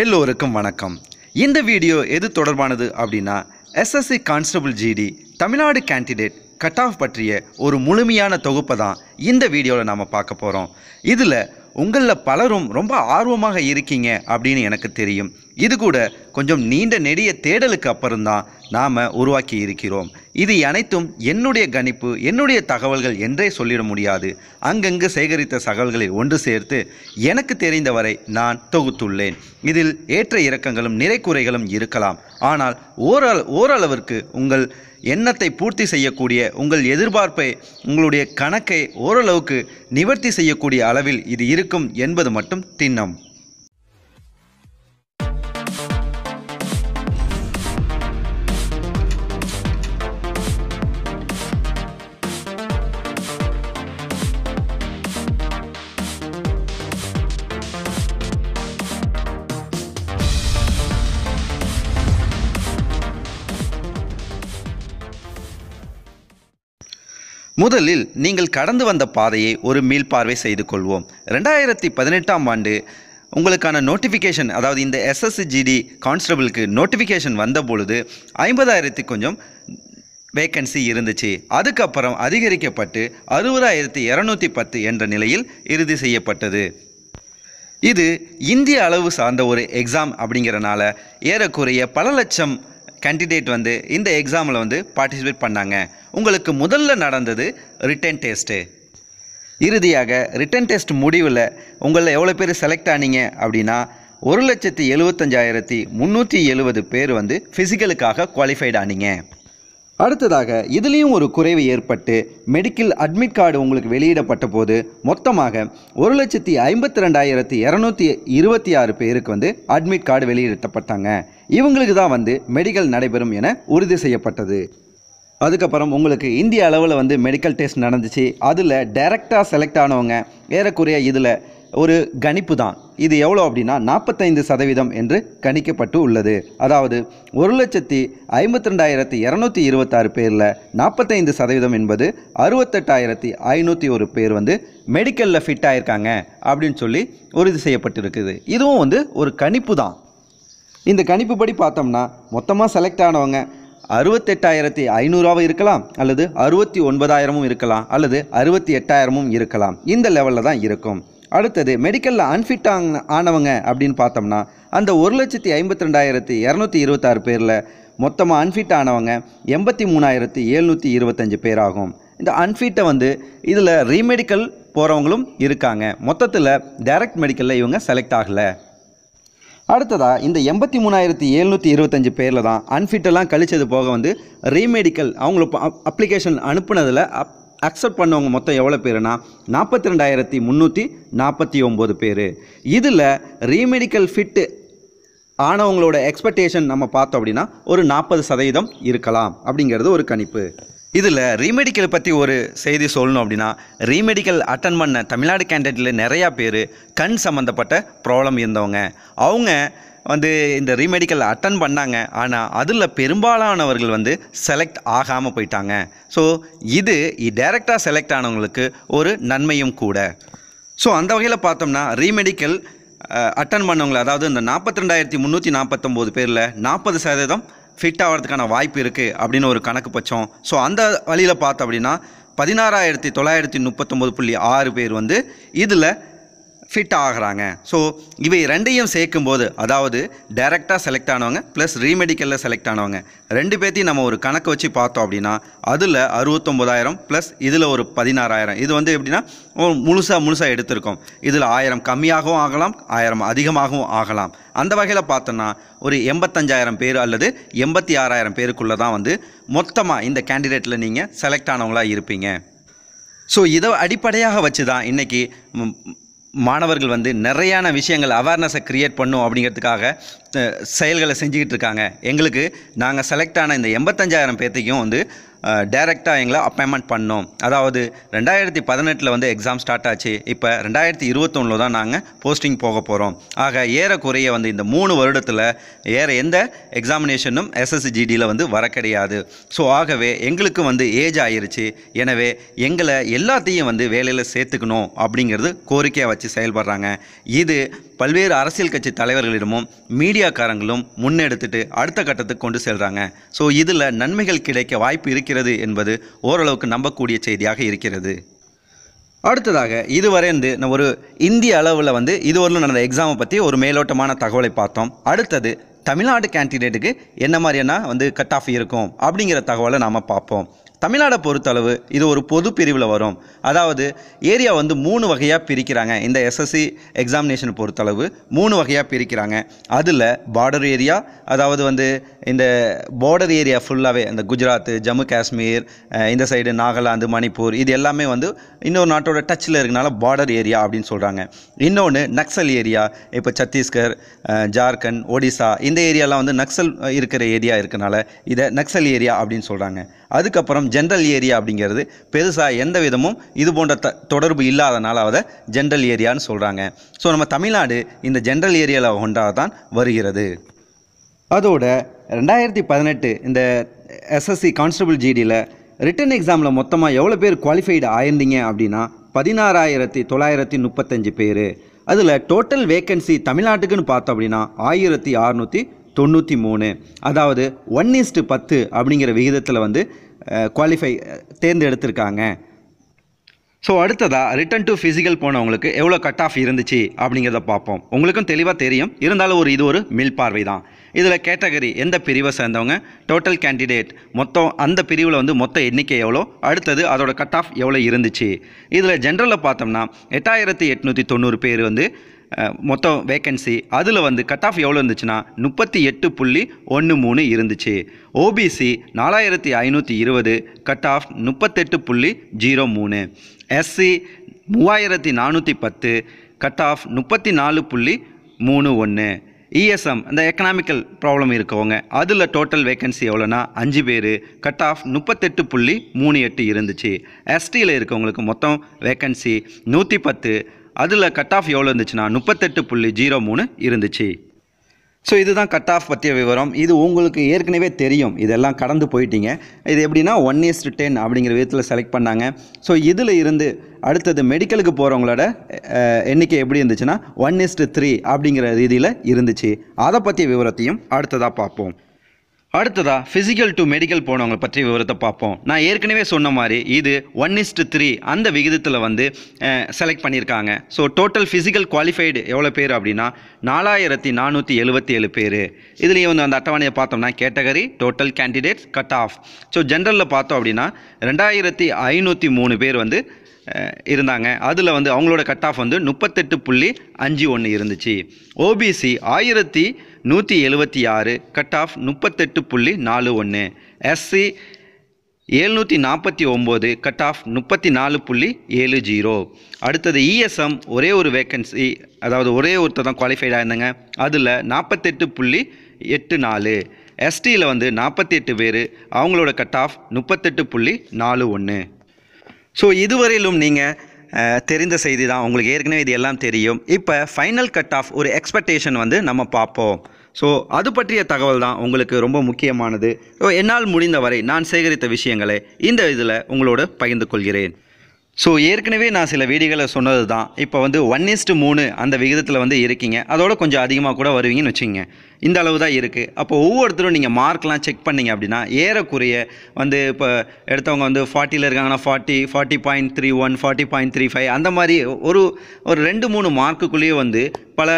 எல்லோருக்கும் வணக்கம் இந்த வீடியோ எது தொடர்பானது அப்படின்னா SSC constable GD Tamil Nadu candidate cut off பற்றிய ஒரு முழுமையான தொகுப்பை தான் இந்த வீடியோவில் நாம் பார்க்க போகிறோம் இதில் உங்களில் பலரும் ரொம்ப ஆர்வமாக இருக்கீங்க அப்படின்னு எனக்கு தெரியும் இது கூட கொஞ்சம் நீண்ட நெடிய தேடலுக்கு அப்புறம்தான் நாம் உருவாக்கி இருக்கிறோம் இது அனைத்தும் என்னுடைய கணிப்பு என்னுடைய தகவல்கள் என்றே சொல்லிட முடியாது அங்கங்கு சேகரித்த தகவல்களை ஒன்று சேர்த்து எனக்கு தெரிந்தவரை நான் தொகுத்துள்ளேன் இதில் ஏற்ற இறக்கங்களும் நிறைக்குறைகளும் இருக்கலாம் ஆனால் ஓரள ஓரளவிற்கு உங்கள் எண்ணத்தை பூர்த்தி செய்யக்கூடிய உங்கள் எதிர்பார்ப்பை உங்களுடைய கணக்கை ஓரளவுக்கு நிவர்த்தி செய்யக்கூடிய அளவில் இது இருக்கும் என்பது மட்டும் திண்ணம் முதலில் நீங்கள் கடந்து வந்த பாதையை ஒரு மீள்பார்வை செய்து கொள்வோம் ரெண்டாயிரத்தி பதினெட்டாம் ஆண்டு உங்களுக்கான நோட்டிஃபிகேஷன் அதாவது இந்த எஸ்எஸ்ஜிடி கான்ஸ்டபிளுக்கு நோட்டிஃபிகேஷன் வந்த பொழுது ஐம்பதாயிரத்தி கொஞ்சம் வேக்கன்சி இருந்துச்சு அதுக்கப்புறம் அதிகரிக்கப்பட்டு அறுபதாயிரத்தி இரநூத்தி பத்து என்ற நிலையில் இறுதி செய்யப்பட்டது இது இந்திய அளவு சார்ந்த ஒரு எக்ஸாம் அப்படிங்கிறனால ஏறக்குறைய பல லட்சம் கேண்டிடேட் வந்து இந்த எக்ஸாமில் வந்து பார்ட்டிசிபேட் பண்ணாங்க உங்களுக்கு முதல்ல நடந்தது ரிட்டன் டெஸ்ட்டு இறுதியாக ரிட்டன் டெஸ்ட் முடிவில் உங்களில் எவ்வளோ பேர் செலக்ட் ஆனீங்க அப்படின்னா ஒரு லட்சத்தி எழுபத்தஞ்சாயிரத்தி முந்நூற்றி எழுபது பேர் வந்து ஃபிசிக்கலுக்காக குவாலிஃபைட் ஆனீங்க அடுத்ததாக இதுலேயும் ஒரு குறைவு ஏற்பட்டு மெடிக்கல் அட்மிட் கார்டு உங்களுக்கு வெளியிடப்பட்ட போது மொத்தமாக ஒரு லட்சத்தி ஐம்பத்தி ரெண்டாயிரத்தி இரநூத்தி இருபத்தி ஆறு பேருக்கு வந்து அட்மிட் கார்டு வெளியிடப்பட்டாங்க இவங்களுக்கு தான் வந்து மெடிக்கல் நடைபெறும் என உறுதி செய்யப்பட்டது அதுக்கப்புறம் உங்களுக்கு இந்திய அளவில் வந்து மெடிக்கல் டெஸ்ட் நடந்துச்சு அதில் டைரெக்டாக செலக்ட் ஆனவங்க ஏறக்குறைய இதில் ஒரு கணிப்பு தான் இது எவ்வளோ அப்படின்னா நாற்பத்தைந்து சதவீதம் என்று கணிக்கப்பட்டு உள்ளது அதாவது ஒரு லட்சத்தி ஐம்பத்தி ரெண்டாயிரத்தி இரநூத்தி இருபத்தாறு பேரில் நாற்பத்தைந்து சதவீதம் என்பது அறுபத்தெட்டாயிரத்தி ஐநூற்றி ஒரு பேர் வந்து மெடிக்கலில் ஃபிட் ஆயிருக்காங்க அப்படின்னு சொல்லி உறுதி செய்யப்பட்டிருக்குது இதுவும் வந்து ஒரு கணிப்பு தான் இந்த கணிப்புப்படி பார்த்தோம்னா மொத்தமாக செலக்ட் ஆனவங்க அறுபத்தெட்டாயிரத்தி ஐநூறாவும் இருக்கலாம் அல்லது அறுபத்தி ஒன்பதாயிரமும் இருக்கலாம் அல்லது அறுபத்தி எட்டாயிரமும் இருக்கலாம் இந்த லெவலில் தான் இருக்கும் அடுத்தது மெடிக்கலில் அன்ஃபிட் ஆனவங்க அப்படின்னு பார்த்தோம்னா அந்த ஒரு லட்சத்தி ஐம்பத்தி ரெண்டாயிரத்தி இரநூத்தி இருபத்தாறு பேரில் மொத்தமாக அன்ஃபிட் ஆனவங்க எண்பத்தி மூணாயிரத்தி எழுநூற்றி இருபத்தஞ்சு பேர் ஆகும் இந்த அன்ஃபிட்டை வந்து இதில் ரீமெடிக்கல் போகிறவங்களும் இருக்காங்க மொத்தத்தில் டைரக்ட் மெடிக்கலில் இவங்க செலக்ட் ஆகலை அடுத்ததாக இந்த எண்பத்தி மூணாயிரத்தி எழுநூற்றி இருபத்தஞ்சு பேரில் தான் அன்ஃபிட்டெல்லாம் கழிச்சது போக வந்து ரீமெடிக்கல் அவங்களுக்கு அப்ளிகேஷன் அனுப்புனதில் அப் அக்செப்ட் பண்ணவங்க மொத்தம் எவ்வளோ பேருனா நாற்பத்தி ரெண்டாயிரத்தி முந்நூற்றி நாற்பத்தி ஒம்பது பேர் இதில் ரீமெடிக்கல் ஃபிட்டு ஆனவங்களோட எக்ஸ்பெக்டேஷன் நம்ம பார்த்தோம் அப்படின்னா ஒரு நாற்பது சதவீதம் இருக்கலாம் அப்படிங்கிறது ஒரு கணிப்பு இதில் ரீமெடிக்கல் பற்றி ஒரு செய்தி சொல்லணும் அப்படின்னா ரீமெடிக்கல் அட்டன் பண்ண தமிழ்நாடு கேண்டிடேட்டில் நிறையா பேர் கண் சம்மந்தப்பட்ட ப்ராப்ளம் இருந்தவங்க அவங்க வந்து இந்த ரீமெடிக்கல் அட்டன் பண்ணாங்க ஆனால் அதில் பெரும்பாலானவர்கள் வந்து செலக்ட் ஆகாமல் போயிட்டாங்க ஸோ இது டைரெக்டாக செலக்ட் ஆனவங்களுக்கு ஒரு நன்மையும் கூட ஸோ அந்த வகையில் பார்த்தோம்னா ரீமெடிக்கல் அட்டன் பண்ணவங்களை அதாவது இந்த நாற்பத்தி ரெண்டாயிரத்தி முந்நூற்றி நாற்பத்தொம்போது பேரில் நாற்பது சதவீதம் ஃபிட் ஆகிறதுக்கான வாய்ப்பு இருக்குது அப்படின்னு ஒரு கணக்கு பட்சம் ஸோ அந்த வழியில் பார்த்தோம் அப்படின்னா பதினாறாயிரத்தி தொள்ளாயிரத்தி முப்பத்தொம்போது புள்ளி ஆறு பேர் வந்து இதில் ஃபிட் ஆகிறாங்க ஸோ இவை ரெண்டையும் சேர்க்கும்போது அதாவது டைரெக்டாக செலக்ட் ஆனவங்க ப்ளஸ் ரீமெடிக்கலில் செலக்ட் ஆனவங்க ரெண்டு பேர்த்தையும் நம்ம ஒரு கணக்கு வச்சு பார்த்தோம் அப்படின்னா அதில் அறுபத்தொம்போதாயிரம் ப்ளஸ் இதில் ஒரு பதினாறாயிரம் இது வந்து எப்படின்னா முழுசாக முழுசாக எடுத்திருக்கோம் இதில் ஆயிரம் கம்மியாகவும் ஆகலாம் ஆயிரம் அதிகமாகவும் ஆகலாம் அந்த வகையில் பார்த்தோன்னா ஒரு எண்பத்தஞ்சாயிரம் பேர் அல்லது எண்பத்தி ஆறாயிரம் பேருக்குள்ளே தான் வந்து மொத்தமாக இந்த கேண்டிடேட்டில் நீங்கள் செலக்ட் ஆனவங்களாக இருப்பீங்க ஸோ இதை அடிப்படையாக வச்சு தான் இன்றைக்கி மாணவர்கள் வந்து நிறையான விஷயங்கள் அவேர்னஸை க்ரியேட் பண்ணும் அப்படிங்கிறதுக்காக செயல்களை செஞ்சுக்கிட்டு இருக்காங்க எங்களுக்கு நாங்கள் செலக்ட் ஆன இந்த எண்பத்தஞ்சாயிரம் பேர்த்தையும் வந்து டைரெக்டாக எங்களை அப்பாயின்மெண்ட் பண்ணோம் அதாவது ரெண்டாயிரத்தி பதினெட்டில் வந்து எக்ஸாம் ஸ்டார்ட் ஆச்சு இப்போ ரெண்டாயிரத்தி இருபத்தொன்னில் தான் நாங்கள் போஸ்டிங் போக போகிறோம் ஆக ஏறக்குறைய வந்து இந்த மூணு வருடத்தில் ஏற எந்த எக்ஸாமினேஷனும் எஸ்எஸ்ஜிடியில் வந்து வர கிடையாது ஸோ ஆகவே எங்களுக்கு வந்து ஏஜ் ஆயிருச்சு எனவே எங்களை எல்லாத்தையும் வந்து வேலையில் சேர்த்துக்கணும் அப்படிங்கிறது கோரிக்கையாக வச்சு செயல்படுறாங்க இது பல்வேறு அரசியல் கட்சி தலைவர்களிடமும் மீடியாக்காரங்களும் முன்னெடுத்துட்டு அடுத்த கட்டத்துக்கு கொண்டு செல்கிறாங்க ஸோ இதில் நன்மைகள் கிடைக்க வாய்ப்பு இருக்கிறது என்பது ஓரளவுக்கு நம்பக்கூடிய செய்தியாக இருக்கிறது அடுத்ததாக இதுவரை வந்து ஒரு இந்திய அளவில் வந்து இதுவரையிலும் நடந்த எக்ஸாமை பற்றி ஒரு மேலோட்டமான தகவலை பார்த்தோம் அடுத்தது தமிழ்நாடு கேண்டிடேட்டுக்கு என்ன மாதிரியான வந்து கட் ஆஃப் இருக்கும் அப்படிங்கிற தகவலை நாம் பார்ப்போம் தமிழ்நாடை பொறுத்தளவு இது ஒரு பொது பிரிவில் வரும் அதாவது ஏரியா வந்து மூணு வகையாக பிரிக்கிறாங்க இந்த எஸ்எஸ்சி எக்ஸாமினேஷன் பொறுத்தளவு மூணு வகையாக பிரிக்கிறாங்க அதில் பார்டர் ஏரியா அதாவது வந்து இந்த பார்டர் ஏரியா ஃபுல்லாகவே இந்த குஜராத் ஜம்மு காஷ்மீர் இந்த சைடு நாகாலாந்து மணிப்பூர் இது எல்லாமே வந்து இன்னொரு நாட்டோட டச்சில் இருக்கனால பார்டர் ஏரியா அப்படின்னு சொல்கிறாங்க இன்னொன்று நக்சல் ஏரியா இப்போ சத்தீஸ்கர் ஜார்க்கண்ட் ஒடிசா இந்த ஏரியாலாம் வந்து நக்சல் இருக்கிற ஏரியா இருக்கனால இதை நக்சல் ஏரியா அப்படின்னு சொல்கிறாங்க அதுக்கப்புறம் ஜென்ரல் ஏரியா அப்படிங்கிறது பெருசாக எந்த விதமும் இது போன்ற த தொடர்பு இல்லாதனால அதை ஜென்ரல் ஏரியான்னு சொல்கிறாங்க ஸோ நம்ம தமிழ்நாடு இந்த ஜென்ரல் ஏரியாவில் ஒன்றாக தான் வருகிறது அதோட ரெண்டாயிரத்தி பதினெட்டு இந்த எஸ்எஸ்சி கான்ஸ்டபிள் ஜிடியில் ரிட்டன் எக்ஸாமில் மொத்தமாக எவ்வளோ பேர் குவாலிஃபைடு ஆயிருந்தீங்க அப்படின்னா பதினாறாயிரத்தி தொள்ளாயிரத்தி முப்பத்தஞ்சு பேர் அதில் டோட்டல் வேக்கன்சி தமிழ்நாட்டுக்குன்னு பார்த்தோம் அப்படின்னா ஆயிரத்தி அறநூற்றி தொண்ணூற்றி மூணு அதாவது ஒன் இஸ்ட்டு பத்து அப்படிங்கிற விகிதத்தில் வந்து குவாலிஃபை தேர்ந்தெடுத்திருக்காங்க ஸோ அடுத்ததாக ரிட்டன் டு ஃபிசிக்கல் போனவங்களுக்கு எவ்வளோ கட் ஆஃப் இருந்துச்சு அப்படிங்கிறத பார்ப்போம் உங்களுக்கும் தெளிவாக தெரியும் இருந்தாலும் ஒரு இது ஒரு மில் பார்வை தான் இதில் கேட்டகரி எந்த பிரிவை சேர்ந்தவங்க டோட்டல் கேண்டிடேட் மொத்தம் அந்த பிரிவில் வந்து மொத்த எண்ணிக்கை எவ்வளோ அடுத்தது அதோட கட் ஆஃப் எவ்வளோ இருந்துச்சு இதில் ஜென்ரலில் பார்த்தோம்னா எட்டாயிரத்தி எட்நூற்றி தொண்ணூறு பேர் வந்து மொத்தம் வேக்கன்சி அதில் வந்து கட் ஆஃப் எவ்வளோ இருந்துச்சுன்னா முப்பத்தி எட்டு புள்ளி ஒன்று மூணு இருந்துச்சு ஓபிசி நாலாயிரத்தி ஐநூற்றி இருபது கட் ஆஃப் முப்பத்தெட்டு புள்ளி ஜீரோ மூணு எஸ்சி மூவாயிரத்தி நானூற்றி பத்து கட் ஆஃப் முப்பத்தி நாலு புள்ளி மூணு ஒன்று இஎஸ்எம் e இந்த எக்கனாமிக்கல் ப்ராப்ளம் இருக்கவங்க அதில் டோட்டல் வேக்கன்சி எவ்வளோனா அஞ்சு பேர் கட் ஆஃப் முப்பத்தெட்டு புள்ளி மூணு எட்டு இருந்துச்சு எஸ்டியில் இருக்கவங்களுக்கு மொத்தம் வேக்கன்சி நூற்றி பத்து அதில் கட் ஆஃப் எவ்வளோ இருந்துச்சுன்னா முப்பத்தெட்டு புள்ளி ஜீரோ மூணு இருந்துச்சு ஸோ இதுதான் கட் ஆஃப் பற்றிய விவரம் இது உங்களுக்கு ஏற்கனவே தெரியும் இதெல்லாம் கடந்து போயிட்டீங்க இது எப்படின்னா ஒன் இஸ்ட் டென் அப்படிங்கிற விதத்தில் செலக்ட் பண்ணாங்க ஸோ இதில் இருந்து அடுத்தது மெடிக்கலுக்கு போகிறவங்களோட எண்ணிக்கை எப்படி இருந்துச்சுன்னா ஒன் இஸ்ட் த்ரீ அப்படிங்கிற ரீதியில் இருந்துச்சு அதை பற்றிய விவரத்தையும் அடுத்ததாக பார்ப்போம் அடுத்ததா ஃபிசிக்கல் டு மெடிக்கல் போனவங்க பற்றி விவரத்தை பார்ப்போம் நான் ஏற்கனவே சொன்ன மாதிரி இது ஒன் இஸ்டு த்ரீ அந்த விகிதத்தில் வந்து செலக்ட் பண்ணியிருக்காங்க ஸோ டோட்டல் ஃபிசிக்கல் குவாலிஃபைடு எவ்வளோ பேர் அப்படின்னா நாலாயிரத்தி நானூற்றி எழுபத்தி ஏழு பேர் இதுலேயும் வந்து அந்த அட்டவணையை பார்த்தோம்னா category total candidates cut off so ஜென்ரலில் பார்த்தோம் அப்படின்னா ரெண்டாயிரத்தி ஐநூற்றி மூணு பேர் வந்து இருந்தாங்க அதில் வந்து அவங்களோட கட் ஆஃப் வந்து முப்பத்தெட்டு புள்ளி அஞ்சு ஒன்று இருந்துச்சு ஓபிசி ஆயிரத்தி நூற்றி எழுபத்தி ஆறு கட் ஆஃப் முப்பத்தெட்டு புள்ளி நாலு ஒன்று எஸ்சி ஏழ்நூற்றி நாற்பத்தி ஒம்பது கட் ஆஃப் முப்பத்தி நாலு புள்ளி ஏழு ஜீரோ அடுத்தது இஎஸ்எம் e ஒரே ஒரு வேக்கன்சி அதாவது ஒரே ஒருத்தர் தான் குவாலிஃபைடாக இருந்தாங்க அதில் நாற்பத்தெட்டு புள்ளி எட்டு நாலு எஸ்டியில் வந்து நாற்பத்தி எட்டு பேர் அவங்களோட கட் ஆஃப் முப்பத்தெட்டு புள்ளி நாலு ஒன்று ஸோ இதுவரையிலும் நீங்கள் தெரிந்த செய்தி தான் உங்களுக்கு ஏற்கனவே இது எல்லாம் தெரியும் இப்போ ஃபைனல் கட் ஆஃப் ஒரு எக்ஸ்பெக்டேஷன் வந்து நம்ம பார்ப்போம் ஸோ அது பற்றிய தகவல் தான் உங்களுக்கு ரொம்ப முக்கியமானது ஸோ என்னால் முடிந்தவரை நான் சேகரித்த விஷயங்களை இந்த இதில் உங்களோடு பகிர்ந்து கொள்கிறேன் ஸோ ஏற்கனவே நான் சில வீடியோகளை சொன்னது தான் இப்போ வந்து ஒன் இஸ்ட்டு மூணு அந்த விகிதத்தில் வந்து இருக்கீங்க அதோட கொஞ்சம் அதிகமாக கூட வருவீங்கன்னு வச்சுக்கோங்க இந்த அளவு தான் இருக்குது அப்போ ஒவ்வொருத்தரும் நீங்கள் மார்க்லாம் செக் பண்ணிங்க அப்படின்னா ஏறக்குறைய வந்து இப்போ எடுத்தவங்க வந்து ஃபார்ட்டியில் இருக்காங்கன்னா forty forty point three one forty point three five அந்த மாதிரி ஒரு ஒரு ரெண்டு மூணு மார்க்குக்குள்ளேயே வந்து பல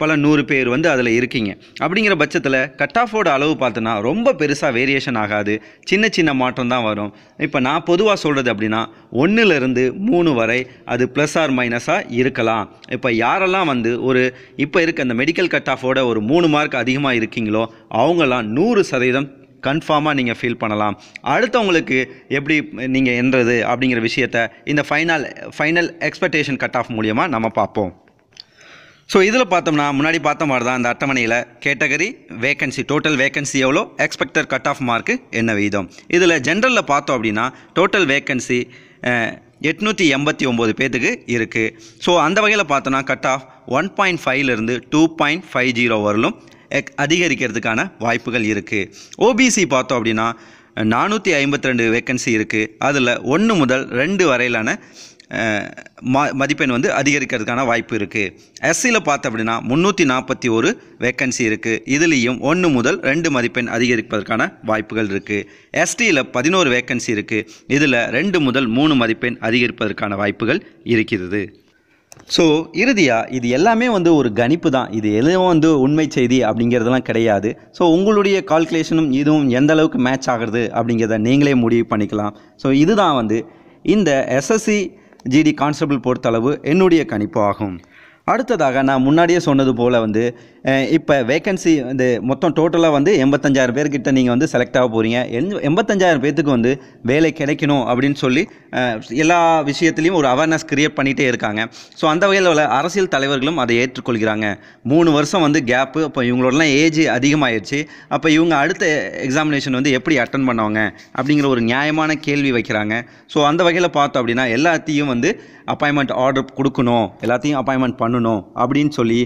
பல நூறு பேர் வந்து அதில் இருக்கீங்க அப்படிங்கிற பட்சத்தில் கட் ஆஃபோட அளவு பார்த்தோன்னா ரொம்ப பெருசாக வேரியேஷன் ஆகாது சின்ன சின்ன மாற்றம் தான் வரும் இப்போ நான் பொதுவாக சொல்கிறது அப்படின்னா ஒன்றுலேருந்து மூணு வரை அது ப்ளஸ் ஆர் மைனஸாக இருக்கலாம் இப்போ யாரெல்லாம் வந்து ஒரு இப்போ இருக்க அந்த மெடிக்கல் கட் ஆஃபோட ஒரு மூணு மார்க் அதிகமாக இருக்கீங்களோ அவங்களாம் நூறு சதவீதம் கன்ஃபார்மாக நீங்கள் ஃபீல் பண்ணலாம் அடுத்தவங்களுக்கு எப்படி நீங்கள் என்றது அப்படிங்கிற விஷயத்த இந்த final final expectation cut off மூலியமாக நம்ம பார்ப்போம் ஸோ இதில் பார்த்தோம்னா முன்னாடி பார்த்த மாதிரி தான் அந்த அட்டவணையில் கேட்டகரி வேகன்சி டோட்டல் வேகன்சி எவ்வளோ எக்ஸ்பெக்டர் கட் ஆஃப் மார்க்கு என்ன விகிதம் இதில் ஜென்ரலில் பார்த்தோம் அப்படின்னா டோட்டல் வேகன்சி எட்நூற்றி எண்பத்தி ஒம்பது பேர்த்துக்கு இருக்குது ஸோ அந்த வகையில் பார்த்தோன்னா கட் ஆஃப் ஒன் பாயிண்ட் ஃபைவ்லேருந்து டூ பாயிண்ட் ஃபைவ் ஜீரோ வரலும் எக் அதிகரிக்கிறதுக்கான வாய்ப்புகள் இருக்குது ஓபிசி பார்த்தோம் அப்படின்னா நானூற்றி ஐம்பத்தி ரெண்டு வேக்கன்சி இருக்குது அதில் ஒன்று முதல் ரெண்டு வரையிலான மதிப்பெண் வந்து அதிகரிக்கிறதுக்கான வாய்ப்பு இருக்குது எஸ்சியில் பார்த்த அப்படின்னா முந்நூற்றி நாற்பத்தி ஒரு வேக்கன்சி இருக்குது இதுலேயும் ஒன்று முதல் ரெண்டு மதிப்பெண் அதிகரிப்பதற்கான வாய்ப்புகள் இருக்குது எஸ்டியில் பதினோரு வேக்கன்சி இருக்குது இதில் ரெண்டு முதல் மூணு மதிப்பெண் அதிகரிப்பதற்கான வாய்ப்புகள் இருக்கிறது ஸோ இறுதியாக இது எல்லாமே வந்து ஒரு கணிப்பு தான் இது எதுவும் வந்து உண்மை செய்தி அப்படிங்கிறதெல்லாம் கிடையாது ஸோ உங்களுடைய கால்குலேஷனும் இதுவும் எந்த அளவுக்கு மேட்ச் ஆகிறது அப்படிங்கிறத நீங்களே முடிவு பண்ணிக்கலாம் ஸோ இதுதான் வந்து இந்த எஸ்எஸ்சி ஜிடி கான்ஸ்டபிள் பொறுத்தளவு என்னுடைய கணிப்பு ஆகும் அடுத்ததாக நான் முன்னாடியே சொன்னது போல் வந்து இப்போ வேக்கன்சி வந்து மொத்தம் டோட்டலாக வந்து எண்பத்தஞ்சாயிரம் பேர்கிட்ட நீங்கள் வந்து செலக்ட் ஆக போகிறீங்க எண் எண்பத்தஞ்சாயிரம் பேர்த்துக்கு வந்து வேலை கிடைக்கணும் அப்படின்னு சொல்லி எல்லா விஷயத்துலையும் ஒரு அவேர்னஸ் க்ரியேட் பண்ணிகிட்டே இருக்காங்க ஸோ அந்த வகையில் உள்ள அரசியல் தலைவர்களும் அதை ஏற்றுக்கொள்கிறாங்க மூணு வருஷம் வந்து கேப்பு இப்போ இவங்களோடலாம் ஏஜ் அதிகமாகிடுச்சு அப்போ இவங்க அடுத்த எக்ஸாமினேஷன் வந்து எப்படி அட்டன் பண்ணுவாங்க அப்படிங்கிற ஒரு நியாயமான கேள்வி வைக்கிறாங்க ஸோ அந்த வகையில் பார்த்தோம் அப்படின்னா எல்லாத்தையும் வந்து அப்பாயின்மெண்ட் ஆர்டர் கொடுக்கணும் எல்லாத்தையும் அப்பாயின்மெண்ட் பண்ணணும் பண்ணணும் அப்படின்னு சொல்லி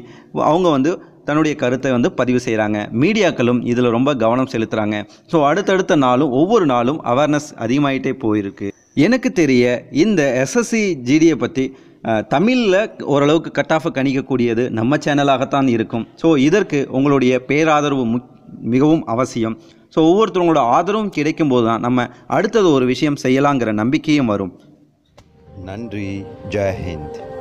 அவங்க வந்து தன்னுடைய கருத்தை வந்து பதிவு செய்கிறாங்க மீடியாக்களும் இதில் ரொம்ப கவனம் செலுத்துகிறாங்க ஸோ அடுத்தடுத்த நாளும் ஒவ்வொரு நாளும் அவேர்னஸ் அதிகமாகிட்டே போயிருக்கு எனக்கு தெரிய இந்த எஸ்எஸ்சி ஜிடியை பற்றி தமிழில் ஓரளவுக்கு கட் ஆஃபை கணிக்கக்கூடியது நம்ம சேனலாகத்தான் இருக்கும் ஸோ இதற்கு உங்களுடைய பேராதரவு மிகவும் அவசியம் ஸோ ஒவ்வொருத்தவங்களோட ஆதரவும் கிடைக்கும் போது தான் நம்ம அடுத்தது ஒரு விஷயம் செய்யலாங்கிற நம்பிக்கையும் வரும் நன்றி ஜெயஹிந்த்